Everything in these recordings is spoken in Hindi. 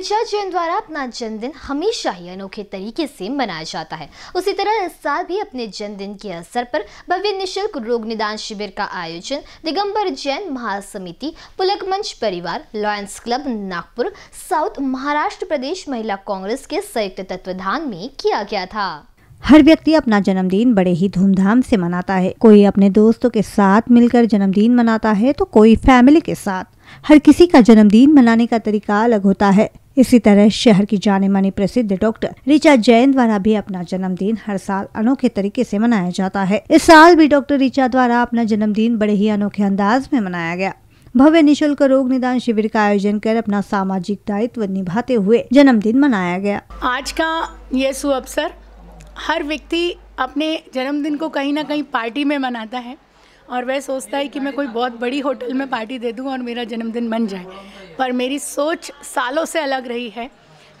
ऋचा जैन द्वारा अपना जन्मदिन हमेशा ही अनोखे तरीके से मनाया जाता है उसी तरह इस साल भी अपने जन्मदिन के अवसर पर भव्य निशुल्क रोग निदान शिविर का आयोजन Digambar Jain महासमिति Pulak Manch Parivar Lions Club Nagpur south Maharashtra Pradesh Mahila Congress के संयुक्त तत्वाधान में किया गया था हर व्यक्ति अपना जन्मदिन बड़े ही धूमधाम से मनाता है कोई अपने दोस्तों के साथ मिलकर जन्मदिन मनाता है तो कोई फैमिली के साथ हर किसी का जन्मदिन मनाने का तरीका अलग होता है इसी तरह शहर की जाने मानी प्रसिद्ध डॉक्टर ऋचा जैन द्वारा भी अपना जन्मदिन हर साल अनोखे तरीके से मनाया जाता है इस साल भी डॉक्टर ऋचा द्वारा अपना जन्मदिन बड़े ही अनोखे अंदाज में मनाया गया भव्य निःशुल्क रोग निदान शिविर का आयोजन कर अपना सामाजिक दायित्व निभाते हुए जन्मदिन मनाया गया आज का ये सु हर व्यक्ति अपने जन्मदिन को कहीं ना कहीं पार्टी में मनाता है और वह सोचता है कि मैं कोई बहुत बड़ी होटल में पार्टी दे दूँ और मेरा जन्मदिन बन जाए पर मेरी सोच सालों से अलग रही है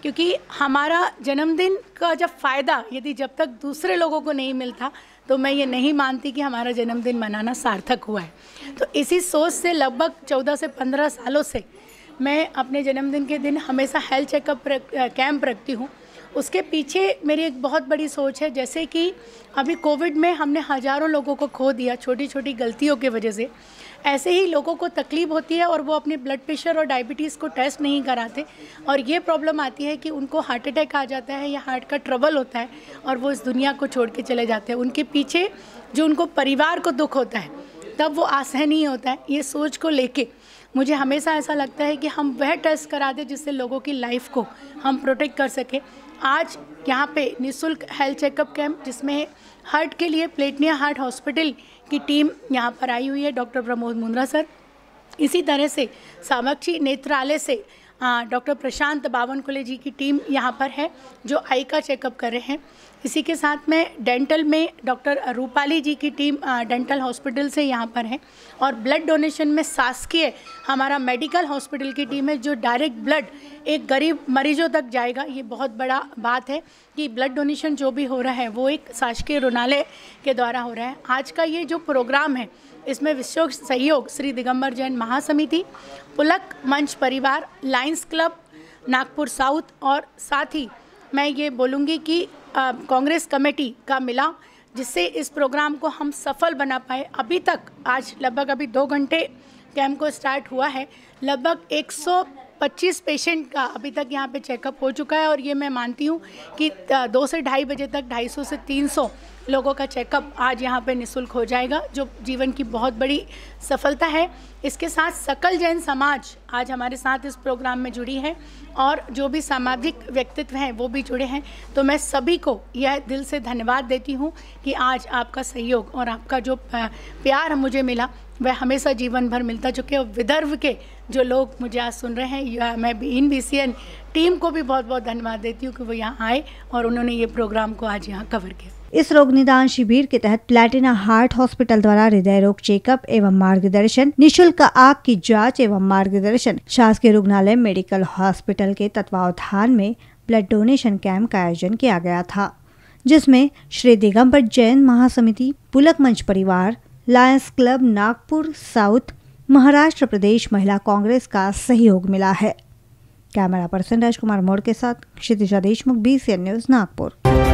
क्योंकि हमारा जन्मदिन का जब फ़ायदा यदि जब तक दूसरे लोगों को नहीं मिलता तो मैं ये नहीं मानती कि हमारा जन्मदिन मनाना सार्थक हुआ है तो इसी सोच से लगभग चौदह से पंद्रह सालों से मैं अपने जन्मदिन के दिन हमेशा हेल्थ चेकअप कैंप रखती हूँ उसके पीछे मेरी एक बहुत बड़ी सोच है जैसे कि अभी कोविड में हमने हज़ारों लोगों को खो दिया छोटी छोटी गलतियों की वजह से ऐसे ही लोगों को तकलीफ़ होती है और वो अपने ब्लड प्रेशर और डायबिटीज़ को टेस्ट नहीं कराते और ये प्रॉब्लम आती है कि उनको हार्ट अटैक आ जाता है या हार्ट का ट्रबल होता है और वो इस दुनिया को छोड़ के चले जाते हैं उनके पीछे जो उनको परिवार को दुख होता है तब वो आशय होता है ये सोच को लेके मुझे हमेशा ऐसा लगता है कि हम वह टेस्ट करा दें जिससे लोगों की लाइफ को हम प्रोटेक्ट कर सकें आज यहाँ पे निशुल्क हेल्थ चेकअप कैंप जिसमें हार्ट के लिए प्लेटनिया हार्ट हॉस्पिटल की टीम यहाँ पर आई हुई है डॉक्टर प्रमोद मुंद्रा सर इसी तरह से सामक्षी नेत्रालय से डॉक्टर प्रशांत बावनकुले जी की टीम यहाँ पर है जो आई का चेकअप कर रहे हैं इसी के साथ में डेंटल में डॉक्टर रूपाली जी की टीम डेंटल हॉस्पिटल से यहाँ पर है और ब्लड डोनेशन में शासकीय हमारा मेडिकल हॉस्पिटल की टीम है जो डायरेक्ट ब्लड एक गरीब मरीजों तक जाएगा ये बहुत बड़ा बात है कि ब्लड डोनेशन जो भी हो रहा है वो एक शासकीय रुणालय के द्वारा हो रहा है आज का ये जो प्रोग्राम है इसमें विश्व सहयोग श्री दिगंबर जैन महासमिति पुलक मंच परिवार लाइन्स क्लब नागपुर साउथ और साथ ही मैं ये बोलूँगी कि कांग्रेस कमेटी का मिला जिससे इस प्रोग्राम को हम सफल बना पाए अभी तक आज लगभग अभी दो घंटे कैम्प को स्टार्ट हुआ है लगभग 25 पेशेंट का अभी तक यहाँ पे चेकअप हो चुका है और ये मैं मानती हूँ कि दो से ढाई बजे तक 250 से 300 लोगों का चेकअप आज यहाँ पे निशुल्क हो जाएगा जो जीवन की बहुत बड़ी सफलता है इसके साथ सकल जैन समाज आज हमारे साथ इस प्रोग्राम में जुड़ी है और जो भी सामाजिक व्यक्तित्व हैं वो भी जुड़े हैं तो मैं सभी को यह दिल से धन्यवाद देती हूँ कि आज आपका सहयोग और आपका जो प्यार मुझे मिला वह हमेशा जीवन भर मिलता चुके और विदर्भ के जो लोग मुझे आज सुन रहे हैं या मैं भी इन बी टीम को भी बहुत बहुत धन्यवाद देती हूँ कि वो यहाँ आए और उन्होंने ये प्रोग्राम को आज यहाँ कवर किया इस रोग निदान शिविर के तहत प्लेटिना हार्ट हॉस्पिटल द्वारा हृदय रोग चेकअप एवं मार्गदर्शन निशुल्क आग की जांच एवं मार्गदर्शन शासकीय रुग्णालय मेडिकल हॉस्पिटल के तत्वावधान में ब्लड डोनेशन कैंप का आयोजन किया गया था जिसमें Shri Digambar Jain महासमिति Pulak Manch Parivar Lions Club Nagpur south Maharashtra Pradesh Mahila Congress का सहयोग मिला है कैमरा पर्सन राजकुमार मोड़ के साथ क्षितिजा देशमुख बी न्यूज नागपुर